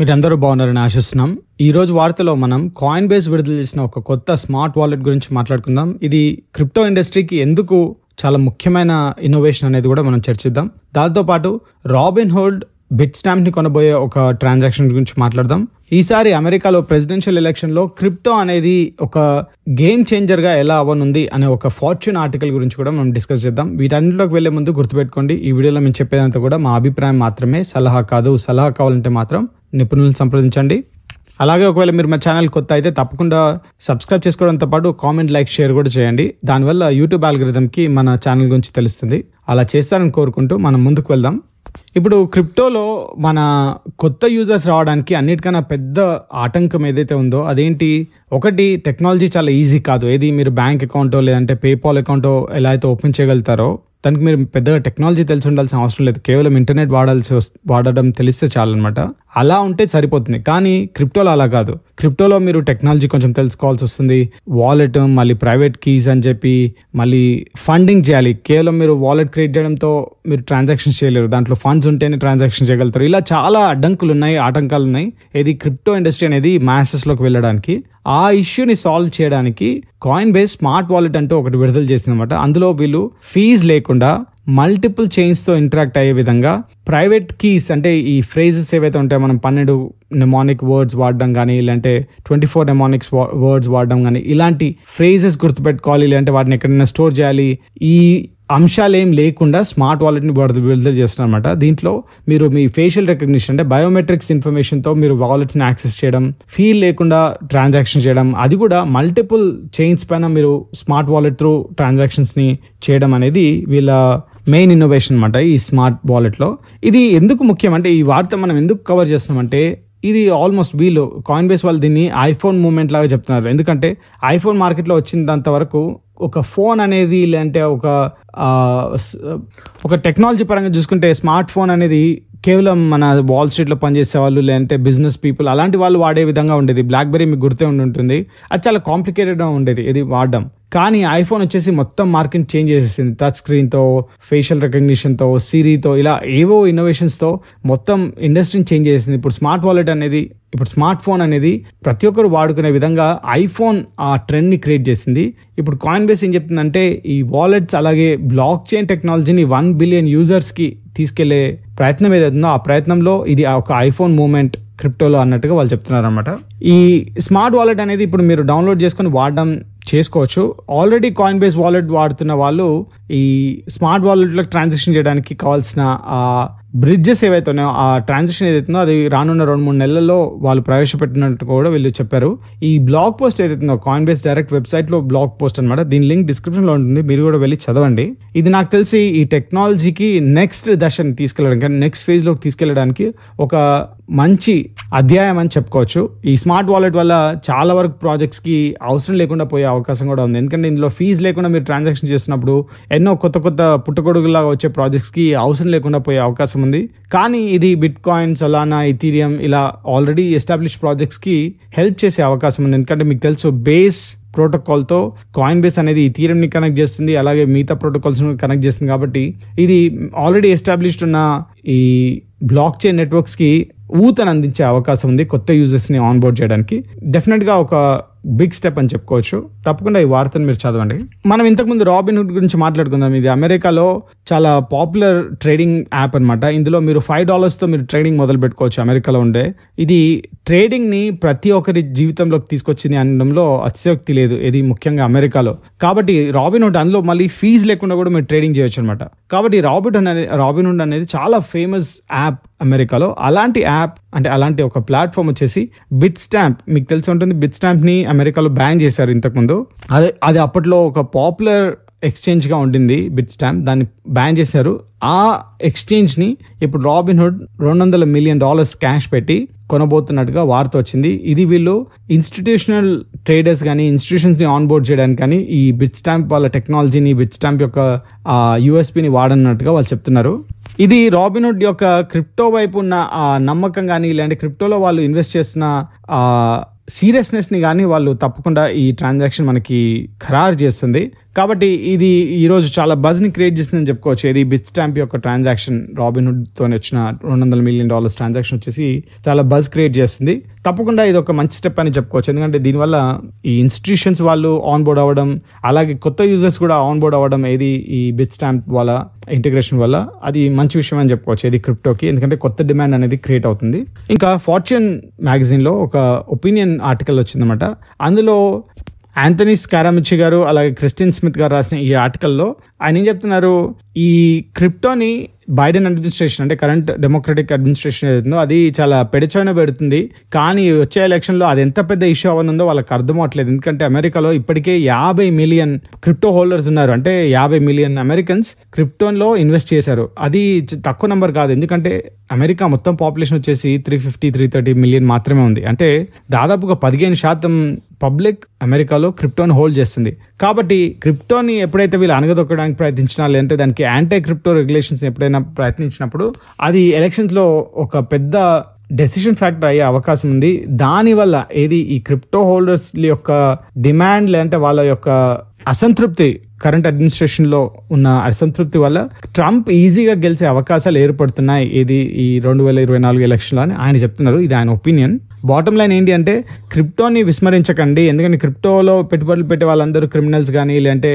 మీరందరూ బాగున్నారని ఆశిస్తున్నాం ఈ రోజు వార్తలో మనం కాయిన్ బేస్ విడుదల చేసిన ఒక కొత్త స్మార్ట్ వాలెట్ గురించి మాట్లాడుకుందాం ఇది క్రిప్టో ఇండస్ట్రీకి ఎందుకు చాలా ముఖ్యమైన ఇన్నోవేషన్ అనేది కూడా మనం చర్చిద్దాం దాంతోపాటు రాబిన్ హోల్డ్ బిట్ స్టాంప్ని కొనబోయే ఒక ట్రాన్సాక్షన్ గురించి మాట్లాడదాం ఈసారి అమెరికాలో ప్రెసిడెన్షియల్ ఎలక్షన్లో క్రిప్టో అనేది ఒక గేమ్ చేంజర్గా ఎలా అవ్వనుంది అనే ఒక ఫార్చ్యూన్ ఆర్టికల్ గురించి కూడా మనం డిస్కస్ చేద్దాం వీటన్నిటిలోకి వెళ్ళే ముందు గుర్తుపెట్టుకోండి ఈ వీడియోలో మేము చెప్పేదంతా కూడా మా అభిప్రాయం మాత్రమే సలహా కాదు సలహా కావాలంటే మాత్రం నిపుణులను సంప్రదించండి అలాగే ఒకవేళ మీరు మా ఛానల్ కొత్త అయితే తప్పకుండా సబ్స్క్రైబ్ చేసుకోవడంతో పాటు కామెంట్ లైక్ షేర్ కూడా చేయండి దానివల్ల యూట్యూబ్ ఆల్గ్రిథంకి మన ఛానల్ గురించి తెలుస్తుంది అలా చేస్తారని కోరుకుంటూ మనం ముందుకు వెళ్దాం ఇప్పుడు క్రిప్టోలో మన కొత్త యూజర్స్ రావడానికి అన్నిటికన్నా పెద్ద ఆటంకం ఏదైతే ఉందో అదేంటి ఒకటి టెక్నాలజీ చాలా ఈజీ కాదు ఏది మీరు బ్యాంక్ అకౌంటో లేదంటే పేపాల్ అకౌంటో ఎలా అయితే ఓపెన్ చేయగలుగుతారో దానికి మీరు పెద్దగా టెక్నాలజీ తెలిసి ఉండాల్సిన అవసరం లేదు కేవలం ఇంటర్నెట్ వాడాల్సి వాడడం తెలిస్తే చాలన్నమాట అలా ఉంటే సరిపోతుంది కానీ క్రిప్టోలో అలా కాదు క్రిప్టోలో మీరు టెక్నాలజీ కొంచెం తెలుసుకోవాల్సి వస్తుంది వాలెట్ మళ్ళీ ప్రైవేట్ కీస్ అని చెప్పి మళ్ళీ ఫండింగ్ చేయాలి కేవలం మీరు వాలెట్ క్రియేట్ చేయడంతో మీరు ట్రాన్సాక్షన్స్ చేయలేరు దాంట్లో ఫండ్స్ ఉంటేనే ట్రాన్సాక్షన్ చేయగలుగుతారు ఇలా చాలా అడ్డంకులు ఉన్నాయి ఆటంకాలు ఉన్నాయి ఇది క్రిప్టో ఇండస్ట్రీ అనేది మ్యాసెస్లోకి వెళ్ళడానికి ఆ ఇష్యూని సాల్వ్ చేయడానికి కాయిన్ బేస్ స్మార్ట్ వాలెట్ అంటూ ఒకటి విడుదల చేసిందనమాట అందులో వీళ్ళు ఫీజ్ లేకుండా మల్టిపుల్ చైన్స్తో ఇంటరాక్ట్ అయ్యే విధంగా ప్రైవేట్ కీస్ అంటే ఈ ఫ్రేజెస్ ఏవైతే ఉంటాయో మనం పన్నెండు నెమానిక్ వర్డ్స్ వాడడం కానీ లేదంటే ట్వంటీ ఫోర్ నెమానిక్స్ వర్డ్స్ వాడడం కానీ ఇలాంటి ఫ్రేజెస్ గుర్తుపెట్టుకోవాలి లేదంటే వాటిని ఎక్కడైనా స్టోర్ చేయాలి ఈ అంశాలు ఏం లేకుండా స్మార్ట్ వాలెట్ని విడుదల అనమాట దీంట్లో మీరు మీ ఫేషియల్ రికగ్నిషన్ అంటే బయోమెట్రిక్స్ ఇన్ఫర్మేషన్తో మీరు వాలెట్స్ని యాక్సెస్ చేయడం ఫీల్ లేకుండా ట్రాన్సాక్షన్ చేయడం అది కూడా మల్టిపుల్ చైన్స్ పైన మీరు స్మార్ట్ వాలెట్ త్రూ ట్రాన్సాక్షన్స్ని చేయడం అనేది వీళ్ళ మెయిన్ ఇన్నోవేషన్ అనమాట ఈ స్మార్ట్ వాలెట్లో ఇది ఎందుకు ముఖ్యం అంటే ఈ వార్త మనం ఎందుకు కవర్ చేస్తున్నామంటే ఇది ఆల్మోస్ట్ వీళ్ళు కాయిన్ బేస్ వాళ్ళు దీన్ని ఐఫోన్ మూమెంట్ లాగా చెప్తున్నారు ఎందుకంటే ఐఫోన్ మార్కెట్లో వచ్చినంత వరకు ఒక ఫోన్ అనేది లేదంటే ఒక ఒక టెక్నాలజీ పరంగా చూసుకుంటే స్మార్ట్ ఫోన్ అనేది కేవలం మన వాల్ స్ట్రీట్లో పనిచేసే వాళ్ళు లేదంటే బిజినెస్ పీపుల్ అలాంటి వాళ్ళు వాడే విధంగా ఉండేది బ్లాక్బెర్రీ మీకు గుర్తే ఉండి ఉంటుంది అది చాలా కాంప్లికేటెడ్గా ఉండేది ఇది వాడడం కానీ ఐఫోన్ వచ్చేసి మొత్తం మార్కెట్ చేంజ్ చేసేసింది టచ్ స్క్రీన్తో ఫేషియల్ రికగ్నిషన్తో సిరీతో ఇలా ఏవో ఇన్నోవేషన్స్తో మొత్తం ఇండస్ట్రీని చేంజ్ చేసింది ఇప్పుడు స్మార్ట్ వాలెట్ అనేది ఇప్పుడు స్మార్ట్ ఫోన్ అనేది ప్రతి ఒక్కరు వాడుకునే విధంగా ఐఫోన్ ఆ ట్రెండ్ని క్రియేట్ చేసింది ఇప్పుడు కాయిన్ బేస్ ఏం చెప్తుందంటే ఈ వాలెట్స్ అలాగే బ్లాక్ చైన్ టెక్నాలజీని వన్ బిలియన్ యూజర్స్కి తీసుకెళ్లే ప్రయత్నం ఏదైతుందో ఆ ప్రయత్నంలో ఇది ఒక ఐఫోన్ మూమెంట్ క్రిప్టోలో అన్నట్టుగా వాళ్ళు చెప్తున్నారు ఈ స్మార్ట్ వాలెట్ అనేది ఇప్పుడు మీరు డౌన్లోడ్ చేసుకొని వాడడం చేసుకోవచ్చు ఆల్రెడీ కాయిన్ బేస్ వాలెట్ వాడుతున్న వాళ్ళు ఈ స్మార్ట్ వాలెట్లో ట్రాన్సాక్షన్ చేయడానికి కావాల్సిన బ్రిడ్జెస్ ఏవైతే ఉన్నాయో ఆ ట్రాన్సాక్షన్ ఏదైతుందో అది రానున్న రెండు మూడు నెలల్లో వాళ్ళు ప్రవేశపెట్టినట్టు కూడా వీళ్ళు చెప్పారు ఈ బ్లాగ్ పోస్ట్ ఏదైతుందో కాయిన్ బేస్ డైరెక్ట్ వెబ్సైట్లో బ్లాగ్ పోస్ట్ అనమాట దీని లింక్ డిస్క్రిప్షన్లో ఉంటుంది మీరు కూడా వెళ్ళి చదవండి ఇది నాకు తెలిసి ఈ టెక్నాలజీకి నెక్స్ట్ దశని తీసుకెళ్ళడానికి నెక్స్ట్ ఫేజ్లోకి తీసుకెళ్ళడానికి ఒక మంచి అధ్యాయం అని చెప్పుకోవచ్చు ఈ స్మార్ట్ వాలెట్ వల్ల చాలా వరకు ప్రాజెక్ట్స్కి అవసరం లేకుండా పోయే అవకాశం కూడా ఉంది ఎందుకంటే ఇందులో ఫీజు లేకుండా మీరు ట్రాన్సాక్షన్ చేసినప్పుడు ఎన్నో కొత్త కొత్త పుట్టగొడుగులాగా వచ్చే ప్రాజెక్ట్స్కి అవసరం లేకుండా పోయే అవకాశం ఉంది కానీ ఇది బిట్ కాయిన్ సొలానా ఇథీరియం ఇలా ఆల్రెడీ ఎస్టాబ్లిష్ ప్రాజెక్ట్స్కి హెల్ప్ చేసే అవకాశం ఉంది ఎందుకంటే మీకు తెలుసు బేస్ ప్రోటోకాల్తో కాయిన్ బేస్ అనేది ని కనెక్ట్ చేస్తుంది అలాగే మిగతా ప్రోటోకాల్స్ను కనెక్ట్ చేస్తుంది కాబట్టి ఇది ఆల్రెడీ ఎస్టాబ్లిష్డ్ ఉన్న ఈ బ్లాక్ చైన్ నెట్వర్క్స్కి ఊతను అందించే అవకాశం ఉంది కొత్త యూజర్స్ని ఆన్బోర్డ్ చేయడానికి డెఫినెట్గా ఒక బిగ్ స్టెప్ అని చెప్పుకోవచ్చు తప్పకుండా ఈ వార్తను మీరు చదవండి మనం ఇంతకుముందు హుడ్ గురించి మాట్లాడుకుందాం ఇది అమెరికాలో చాలా పాపులర్ ట్రేడింగ్ యాప్ అనమాట ఇందులో మీరు ఫైవ్ డాలర్స్తో మీరు ట్రేడింగ్ మొదలు పెట్టుకోవచ్చు అమెరికాలో ఉండే ఇది ట్రేడింగ్ని ప్రతి ఒక్కరి జీవితంలోకి తీసుకొచ్చింది అనడంలో అతిశక్తి లేదు ఇది ముఖ్యంగా అమెరికాలో కాబట్టి రాబిన్ హుడ్ అందులో మళ్ళీ ఫీజు లేకుండా కూడా మీరు ట్రేడింగ్ చేయొచ్చు అనమాట కాబట్టి రాబిట్ అనేది రాబిన్ హుడ్ అనేది చాలా ఫేమస్ యాప్ అమెరికాలో అలాంటి యాప్ అంటే అలాంటి ఒక ప్లాట్ఫామ్ వచ్చేసి బిట్ స్టాంప్ మీకు తెలిసి ఉంటుంది బిట్ స్టాంప్ని అమెరికాలో బ్యాన్ చేశారు ఇంతకుముందు అదే అది అప్పట్లో ఒక పాపులర్ ఎక్స్చేంజ్గా ఉండింది బిట్ స్టాంప్ దాన్ని బ్యాన్ చేశారు ఆ ఎక్స్చేంజ్ని ఇప్పుడు రాబిన్హుడ్ రెండు వందల మిలియన్ డాలర్స్ క్యాష్ పెట్టి కొనబోతున్నట్టుగా వార్త వచ్చింది ఇది వీళ్ళు ఇన్స్టిట్యూషనల్ ట్రేడర్స్ కానీ ఇన్స్టిట్యూషన్స్ని ఆన్బోర్డ్ చేయడానికి కానీ ఈ బిట్ స్టాంప్ వాళ్ళ టెక్నాలజీని బిట్ స్టాంప్ యొక్క యూఎస్పిని వాడన్నట్టుగా వాళ్ళు చెప్తున్నారు ఇది రాబిన్హుడ్ యొక్క క్రిప్టో వైపు ఉన్న ఆ నమ్మకం కానీ లేదంటే క్రిప్టోలో వాళ్ళు ఇన్వెస్ట్ చేసిన సీరియస్నెస్ని కానీ వాళ్ళు తప్పకుండా ఈ ట్రాన్సాక్షన్ మనకి ఖరారు చేస్తుంది కాబట్టి ఇది ఈరోజు చాలా బజ్ని క్రియేట్ చేసిందని చెప్పుకోవచ్చు ఇది బిట్ స్టాంప్ యొక్క ట్రాన్సాక్షన్ రాబిన్హుడ్తో వచ్చిన రెండు వందల మిలియన్ డాలర్స్ ట్రాన్సాక్షన్ వచ్చేసి చాలా బజ్ క్రియేట్ చేస్తుంది తప్పకుండా ఇది ఒక మంచి స్టెప్ అని చెప్పుకోవచ్చు ఎందుకంటే దీనివల్ల ఈ ఇన్స్టిట్యూషన్స్ వాళ్ళు ఆన్ బోర్డ్ అవ్వడం అలాగే కొత్త యూజర్స్ కూడా ఆన్ బోర్డ్ అవ్వడం ఏది ఈ బిత్ స్టాంప్ వల్ల ఇంటిగ్రేషన్ వల్ల అది మంచి విషయం అని చెప్పుకోవచ్చు ఇది క్రిప్టోకి ఎందుకంటే కొత్త డిమాండ్ అనేది క్రియేట్ అవుతుంది ఇంకా ఫార్చ్యూన్ మ్యాగజైన్లో ఒక ఒపీనియన్ ఆర్టికల్ వచ్చిందనమాట అందులో యాంథనీ స్కారామిచ్చి గారు అలాగే క్రిస్టిన్ స్మిత్ గారు రాసిన ఈ ఆర్టికల్లో ఆయన ఏం చెప్తున్నారు ఈ క్రిప్టోని బైడెన్ అడ్మినిస్ట్రేషన్ అంటే కరెంట్ డెమోక్రటిక్ అడ్మినిస్ట్రేషన్ ఏదైతుందో అది చాలా పెడచోన పెడుతుంది కానీ వచ్చే ఎలక్షన్లో అది ఎంత పెద్ద ఇష్యూ అవ్వనుందో వాళ్ళకి అర్థం అవట్లేదు ఎందుకంటే అమెరికాలో ఇప్పటికే యాభై మిలియన్ క్రిప్టో హోల్డర్స్ ఉన్నారు అంటే యాభై మిలియన్ అమెరికన్స్ క్రిప్టోన్లో ఇన్వెస్ట్ చేశారు అది తక్కువ నెంబర్ కాదు ఎందుకంటే అమెరికా మొత్తం పాపులేషన్ వచ్చేసి three fifty three thirty million మాత్రమే ఉంది అంటే దాదాపుగా పదిహేను శాతం పబ్లిక్ అమెరికాలో క్రిప్టోన్ హోల్డ్ చేస్తుంది కాబట్టి క్రిప్టోని ఎప్పుడైతే వీళ్ళు అనగదొక్కడానికి ప్రయత్నించినా లేదంటే దానికి యాంటీ క్రిప్టో రెగ్యులేషన్స్ ఎప్పుడైనా ప్రయత్నించినప్పుడు అది ఎలక్షన్స్లో ఒక పెద్ద డెసిషన్ ఫ్యాక్టర్ అయ్యే అవకాశం ఉంది దానివల్ల ఏది ఈ క్రిప్టో హోల్డర్స్ యొక్క డిమాండ్ లేదంటే వాళ్ళ యొక్క అసంతృప్తి కరెంట్ అడ్మినిస్ట్రేషన్లో ఉన్న అసంతృప్తి వల్ల ట్రంప్ ఈజీగా గెలిచే అవకాశాలు ఏర్పడుతున్నాయి ఇది ఈ రెండు వేల ఇరవై నాలుగు ఎలక్షన్లో అని ఆయన చెప్తున్నారు ఇది ఆయన ఒపీనియన్ బాటమ్ లైన్ ఏంటి అంటే క్రిప్టోని విస్మరించకండి ఎందుకంటే క్రిప్టోలో పెట్టుబడులు పెట్టే వాళ్ళందరూ క్రిమినల్స్ కానీ లేదంటే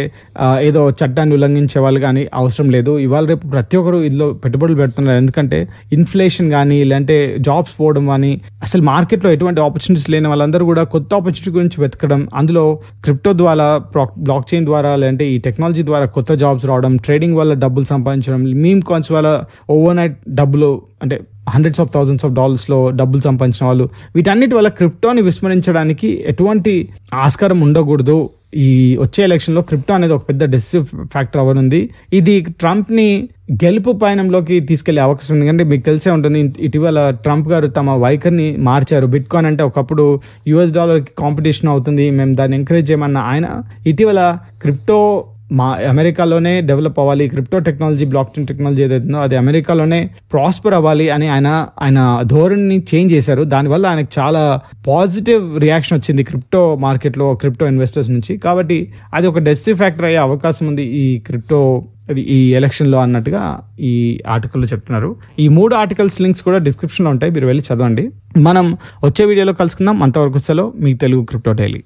ఏదో చట్టాన్ని ఉల్లంఘించే వాళ్ళు కానీ అవసరం లేదు ఇవాళ రేపు ప్రతి ఒక్కరు ఇందులో పెట్టుబడులు పెడుతున్నారు ఎందుకంటే ఇన్ఫ్లేషన్ కానీ లేదంటే జాబ్స్ పోవడం కానీ అసలు మార్కెట్లో ఎటువంటి ఆపర్చునిటీస్ లేని వాళ్ళందరూ కూడా కొత్త ఆపర్చునిటీ గురించి వెతకడం అందులో క్రిప్టో ద్వారా బ్లాక్ చైన్ ద్వారా లేదంటే ఈ టెక్నాలజీ ద్వారా కొత్త జాబ్స్ రావడం ట్రేడింగ్ వల్ల డబ్బులు సంపాదించడం మీమ్ కాన్స్ వల్ల ఓవర్ నైట్ డబ్బులు అంటే హండ్రెడ్స్ ఆఫ్ థౌజండ్స్ ఆఫ్ డాలర్స్లో డబ్బులు సంపాదించిన వాళ్ళు వీటన్నిటి వల్ల క్రిప్టోని విస్మరించడానికి ఎటువంటి ఆస్కారం ఉండకూడదు ఈ వచ్చే ఎలక్షన్లో క్రిప్టో అనేది ఒక పెద్ద డెసిసివ్ ఫ్యాక్టర్ అవ్వనుంది ఇది ట్రంప్ని గెలుపు పయనంలోకి తీసుకెళ్లే అవకాశం ఉంది ఎందుకంటే మీకు తెలిసే ఉంటుంది ఇటీవల ట్రంప్ గారు తమ వైఖరిని మార్చారు బిట్కాయిన్ అంటే ఒకప్పుడు యుఎస్ డాలర్కి కాంపిటీషన్ అవుతుంది మేము దాన్ని ఎంకరేజ్ చేయమన్న ఆయన ఇటీవల క్రిప్టో మా అమెరికాలోనే డెవలప్ అవ్వాలి crypto technology blockchain technology ఏదైతుందో అది అమెరికాలోనే ప్రాస్పర్ అవ్వాలి అని ఆయన ఆయన ధోరణిని చేంజ్ చేశారు దానివల్ల ఆయనకు చాలా పాజిటివ్ రియాక్షన్ వచ్చింది క్రిప్టో మార్కెట్లో క్రిప్టో ఇన్వెస్టర్స్ నుంచి కాబట్టి అది ఒక డెసివ్ ఫ్యాక్టర్ అయ్యే అవకాశం ఉంది ఈ క్రిప్టో అది ఈ ఎలక్షన్లో అన్నట్టుగా ఈ ఆర్టికల్లో చెప్తున్నారు ఈ మూడు ఆర్టికల్స్ లింక్స్ కూడా డిస్క్రిప్షన్లో ఉంటాయి మీరు వెళ్ళి చదవండి మనం వచ్చే వీడియోలో కలుసుకుందాం అంతవరకు సెలవు మీ తెలుగు క్రిప్టో డైలీ